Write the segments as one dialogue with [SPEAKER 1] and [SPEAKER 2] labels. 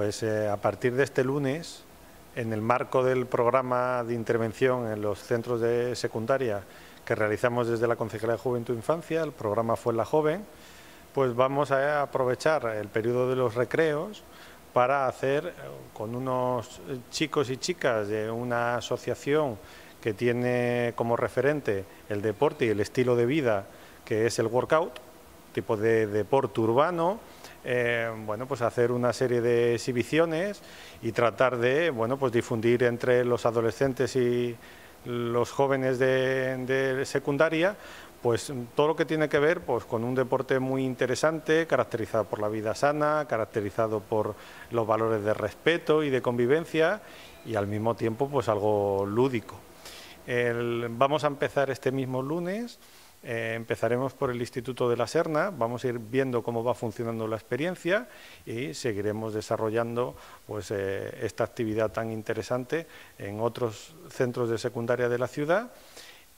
[SPEAKER 1] Pues eh, a partir de este lunes, en el marco del programa de intervención en los centros de secundaria que realizamos desde la Concejalía de Juventud e Infancia, el programa Fue la Joven, pues vamos a aprovechar el periodo de los recreos para hacer eh, con unos chicos y chicas de una asociación que tiene como referente el deporte y el estilo de vida, que es el workout, tipo de deporte urbano, eh, bueno, pues hacer una serie de exhibiciones y tratar de bueno, pues difundir entre los adolescentes y los jóvenes de, secundaria pues todo lo que tiene que ver pues, con un deporte muy interesante, caracterizado por la vida sana, caracterizado por los valores de respeto y de convivencia y al mismo tiempo pues algo lúdico. vamos a empezar este mismo lunes eh, empezaremos por el Instituto de la Serna, vamos a ir viendo cómo va funcionando la experiencia y seguiremos desarrollando pues, eh, esta actividad tan interesante en otros centros de secundaria de la ciudad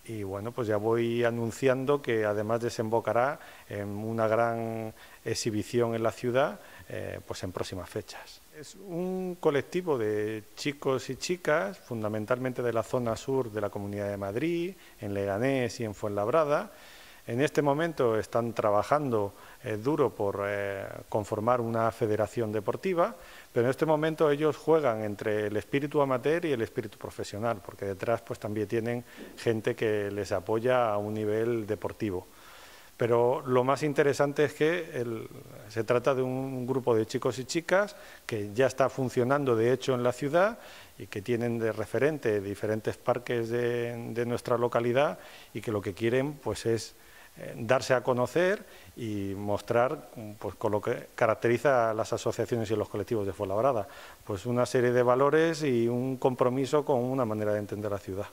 [SPEAKER 1] y bueno, pues ya voy anunciando que además desembocará en una gran exhibición en la ciudad, eh, pues en próximas fechas. Es un colectivo de chicos y chicas, fundamentalmente de la zona sur de la Comunidad de Madrid, en Leganés y en Fuenlabrada, en este momento están trabajando eh, duro por eh, conformar una federación deportiva, pero en este momento ellos juegan entre el espíritu amateur y el espíritu profesional, porque detrás pues también tienen gente que les apoya a un nivel deportivo. Pero lo más interesante es que se trata de un grupo de chicos y chicas que ya está funcionando de hecho en la ciudad y que tienen de referente diferentes parques de, de nuestra localidad y que lo que quieren pues es eh, darse a conocer y mostrar pues, con lo que caracteriza a las asociaciones y los colectivos de Fuenlabrada, pues una serie de valores y un compromiso con una manera de entender la ciudad.